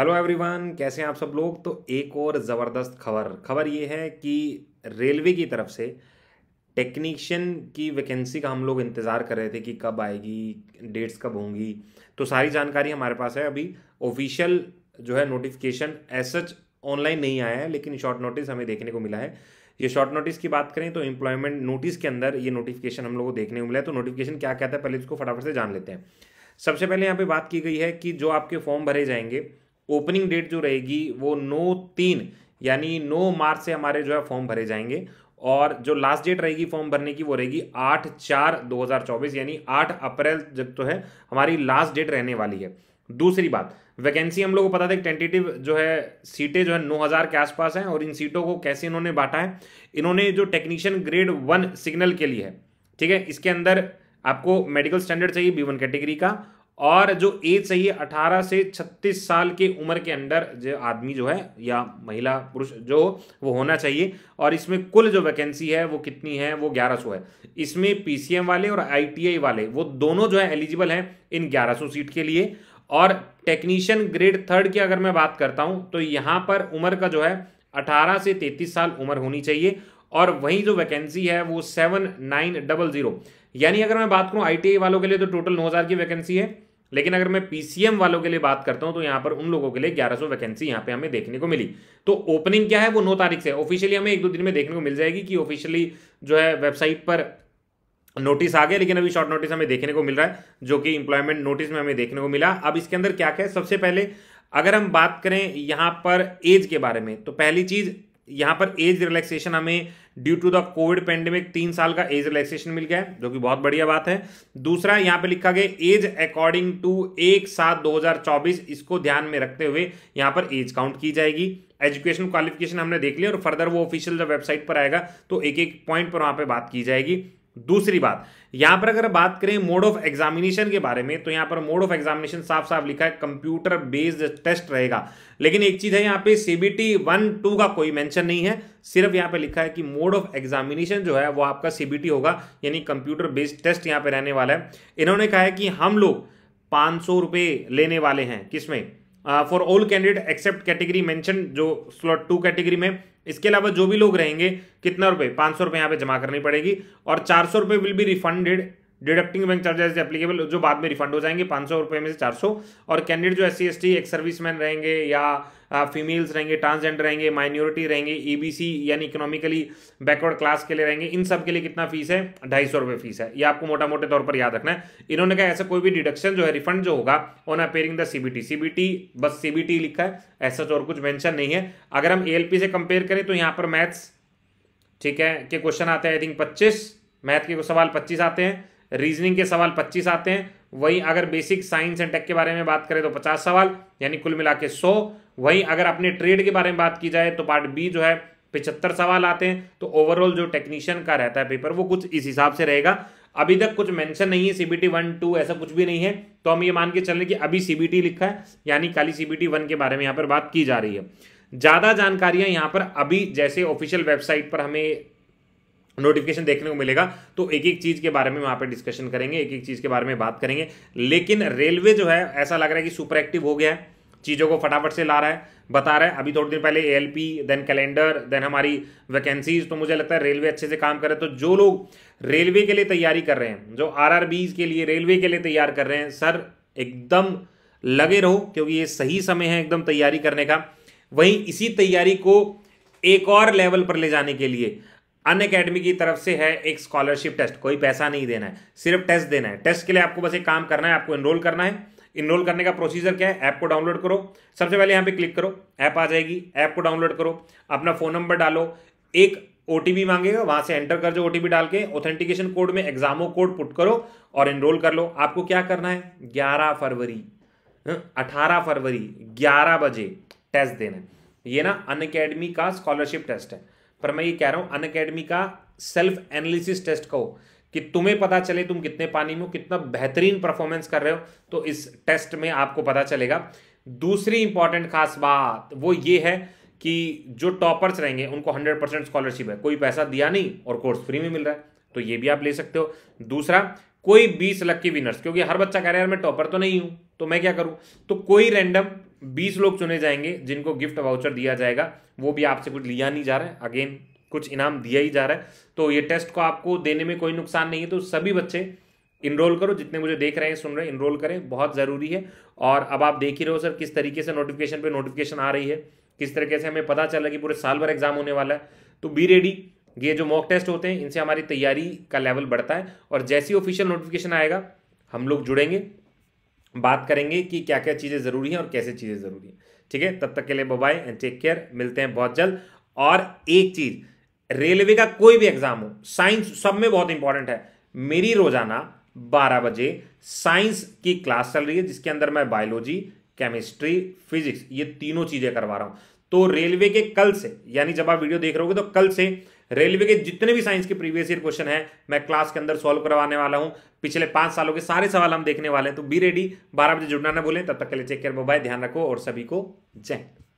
hello everyone कैसे हैं आप सब लोग तो एक और ज़बरदस्त खबर खबर ये है कि रेलवे की तरफ से टेक्नीशियन की वैकेंसी का हम लोग इंतज़ार कर रहे थे कि कब आएगी डेट्स कब होंगी तो सारी जानकारी हमारे पास है अभी ऑफिशियल जो है नोटिफिकेशन एस सच ऑनलाइन नहीं आया है लेकिन शॉर्ट नोटिस हमें देखने को मिला है ये शॉर्ट नोटिस की बात करें तो एम्प्लॉयमेंट नोटिस के अंदर ये नोटिफिकेशन हम लोग को देखने को मिला है तो नोटिफिकेशन क्या कहता है पहले इसको फटाफट से जान लेते हैं सबसे पहले यहाँ पे बात की गई है कि जो आपके फॉर्म भरे जाएंगे ओपनिंग डेट जो रहेगी वो नौ तीन यानी नौ मार्च से हमारे जो है फॉर्म भरे जाएंगे और जो लास्ट डेट रहेगी फॉर्म भरने की वो रहेगी आठ चार दो हज़ार चौबीस यानी आठ अप्रैल जब तो है हमारी लास्ट डेट रहने वाली है दूसरी बात वैकेंसी हम लोग को पता था टेंटेटिव जो है सीटें जो है नौ हजार के आसपास हैं और इन सीटों को कैसे इन्होंने बांटा है इन्होंने जो टेक्नीशियन ग्रेड वन सिग्नल के लिए है ठीक है इसके अंदर आपको मेडिकल स्टैंडर्ड चाहिए बी वन कैटेगरी का और जो एज चाहिए 18 से 36 साल के उम्र के अंदर जो आदमी जो है या महिला पुरुष जो वो होना चाहिए और इसमें कुल जो वैकेंसी है वो कितनी है वो 1100 है इसमें पीसीएम वाले और आईटीआई वाले वो दोनों जो है एलिजिबल हैं इन 1100 सीट के लिए और टेक्नीशियन ग्रेड थर्ड की अगर मैं बात करता हूँ तो यहाँ पर उम्र का जो है अठारह से तैतीस साल उम्र होनी चाहिए और वहीं जो वैकेंसी है वो सेवन नाइन डबल जीरो यानी अगर मैं बात करूँ आईटीआई वालों के लिए तो टोटल नौ हज़ार की वैकेंसी है लेकिन अगर मैं पीसीएम वालों के लिए बात करता हूं तो यहां पर उन लोगों के लिए 1100 वैकेंसी यहां पे हमें देखने को मिली तो ओपनिंग क्या है वो नौ तारीख से ऑफिशियली हमें एक दो दिन में देखने को मिल जाएगी कि ऑफिशियली जो है वेबसाइट पर नोटिस आ गया लेकिन अभी शॉर्ट नोटिस हमें देखने को मिल रहा है जो कि इंप्लॉयमेंट नोटिस में हमें देखने को मिला अब इसके अंदर क्या क्या है सबसे पहले अगर हम बात करें यहाँ पर एज के बारे में तो पहली चीज यहाँ पर एज रिलैक्सेशन हमें due to the covid pandemic तीन साल का एज रिलैक्सेशन मिल गया है जो कि बहुत बढ़िया बात है दूसरा यहाँ पे लिखा गया एज अकॉर्डिंग टू एक सात 2024 इसको ध्यान में रखते हुए यहाँ पर एज काउंट की जाएगी एजुकेशन क्वालिफिकेशन हमने देख लिया और फर्दर वो ऑफिशियल जब वेबसाइट पर आएगा तो एक एक पॉइंट पर वहाँ पर बात की जाएगी दूसरी बात यहां पर अगर बात करें मोड ऑफ एग्जामिनेशन के बारे में तो यहां पर मोड ऑफ एग्जामिनेशन साफ साफ लिखा है कंप्यूटर बेस्ड टेस्ट रहेगा लेकिन एक चीज है यहां पे सीबीटी वन टू का कोई मेंशन नहीं है सिर्फ यहां पे लिखा है कि मोड ऑफ एग्जामिनेशन जो है वो आपका सीबीटी होगा यानी कंप्यूटर बेस्ड टेस्ट यहां पर रहने वाला है इन्होंने कहा है कि हम लोग पांच सौ लेने वाले हैं किसमें for all candidate except category mention जो स्लॉट टू कैटेगरी में इसके अलावा जो भी लोग रहेंगे कितना रुपए पांच सौ रुपए यहाँ पे जमा करनी पड़ेगी और चार सौ रुपए will be refunded deducting bank charges applicable जो बाद में रिफंड हो जाएंगे पाँच सौ रुपये में से चार सौ और कैंडिडेट जो S C S T ex serviceman रहेंगे या फीमेल्स रहेंगे ट्रांसजेंडर रहेंगे माइनॉरिटी रहेंगे ई बी सी यानी इकोनॉमिकली बैकवर्ड क्लास के लिए रहेंगे इन सब के लिए कितना फीस है ढाई सौ रुपये फीस है ये आपको मोटा मोटे तौर पर याद रखना है इन्होंने कहा ऐसा कोई भी डिडक्शन जो है रिफंड जो होगा on appearing the CBT CBT बस सीबीटी लिखा है ऐसा तो और कुछ मैंशन नहीं है अगर हम पी से कंपेयर करें तो यहाँ पर मैथ्स ठीक है के क्वेश्चन आते हैं आई थिंक पच्चीस मैथ के सवाल पच्चीस आते हैं रीजनिंग के सवाल पच्चीस आते हैं वहीं अगर बेसिक साइंस एंड टेक के बारे में बात करें तो पचास सवाल यानी कुल मिला के सौ वहीं अगर अपने ट्रेड के बारे में बात की जाए तो पार्ट बी जो है पिछहत्तर सवाल आते हैं तो ओवरऑल जो टेक्नीशियन का रहता है पेपर वो कुछ इस हिसाब से रहेगा अभी तक कुछ मेंशन नहीं है सीबीटी वन टू ऐसा कुछ भी नहीं है तो हम ये मान के चल रहे कि अभी सीबीटी लिखा है यानी खाली सीबीटी वन के बारे में यहाँ पर बात की जा रही है ज़्यादा जानकारियां यहाँ पर अभी जैसे ऑफिशियल वेबसाइट पर हमें नोटिफिकेशन देखने को मिलेगा तो एक एक चीज़ के बारे में वहाँ पर डिस्कशन करेंगे एक एक चीज़ के बारे में बात करेंगे लेकिन रेलवे जो है ऐसा लग रहा है कि सुपर एक्टिव हो गया है चीज़ों को फटाफट से ला रहा है बता रहा है अभी थोड़ी देर पहले ए देन कैलेंडर देन हमारी वैकेंसीज तो मुझे लगता है रेलवे अच्छे से काम कर रहे हैं तो जो लोग रेलवे के लिए तैयारी कर रहे हैं जो आर के लिए रेलवे के लिए तैयार कर रहे हैं सर एकदम लगे रहो क्योंकि ये सही समय है एकदम तैयारी करने का वहीं इसी तैयारी को एक और लेवल पर ले जाने के लिए अन अकेडमी की तरफ से है एक स्कॉलरशिप टेस्ट कोई पैसा नहीं देना है सिर्फ टेस्ट देना है टेस्ट के लिए आपको बस एक काम करना है आपको इनरोल करना है इनरोल करने का प्रोसीजर क्या है ऐप को डाउनलोड करो सबसे पहले यहाँ पे क्लिक करो ऐप आ जाएगी ऐप को डाउनलोड करो अपना फ़ोन नंबर डालो एक ओ मांगेगा वहाँ से एंटर कर जो ओ डाल के ऑथेंटिकेशन कोड में एग्जामो कोड पुट करो और इनरोल कर लो आपको क्या करना है ग्यारह फरवरी हाँ, अठारह फरवरी ग्यारह बजे टेस्ट देना है ये ना अन का स्कॉलरशिप टेस्ट है पर मैं ये कह रहा हूं अन का सेल्फ एनालिसिस टेस्ट का कि तुम्हें पता चले तुम कितने पानी में हो कितना बेहतरीन परफॉर्मेंस कर रहे हो तो इस टेस्ट में आपको पता चलेगा दूसरी इंपॉर्टेंट खास बात वो ये है कि जो टॉपर्स रहेंगे उनको हंड्रेड परसेंट स्कॉलरशिप है कोई पैसा दिया नहीं और कोर्स फ्री में मिल रहा है तो ये भी आप ले सकते हो दूसरा कोई बीस लक्की विनर्स क्योंकि हर बच्चा कह रहा है यार मैं टॉपर तो नहीं हूं तो मैं क्या करूं तो कोई रैंडम बीस लोग चुने जाएंगे जिनको गिफ्ट वाउचर दिया जाएगा वो भी आपसे कुछ लिया नहीं जा रहा है अगेन कुछ इनाम दिया ही जा रहा है तो ये टेस्ट को आपको देने में कोई नुकसान नहीं है तो सभी बच्चे इनरोल करो जितने मुझे देख रहे हैं सुन रहे हैं इनरोल करें बहुत ज़रूरी है और अब आप देख ही रहे हो सर किस तरीके से नोटिफिकेशन पे नोटिफिकेशन आ रही है किस तरीके से हमें पता चला कि पूरे साल भर एग्जाम होने वाला है तो बी रेडी ये जो मॉक टेस्ट होते हैं इनसे हमारी तैयारी का लेवल बढ़ता है और जैसी ऑफिशियल नोटिफिकेशन आएगा हम लोग जुड़ेंगे बात करेंगे कि क्या क्या चीज़ें ज़रूरी हैं और कैसे चीज़ें ज़रूरी हैं ठीक है तब तक के लिए बाय एंड टेक केयर मिलते हैं बहुत जल्द और एक चीज़ रेलवे का कोई भी एग्ज़ाम हो साइंस सब में बहुत इंपॉर्टेंट है मेरी रोज़ाना बारह बजे साइंस की क्लास चल रही है जिसके अंदर मैं बायोलॉजी केमिस्ट्री फिजिक्स ये तीनों चीज़ें करवा रहा हूँ तो रेलवे के कल से यानी जब आप वीडियो देख रहे हो तो कल से रेलवे के जितने भी साइंस के प्रीवियस ईयर क्वेश्चन है मैं क्लास के अंदर सॉल्व करवाने वाला हूं पिछले पांच सालों के सारे सवाल हम देखने वाले हैं तो बी रेडी बारह बजे जुड़ना ना भूलें तब तक के लिए चेक कर मोबाइल ध्यान रखो और सभी को जय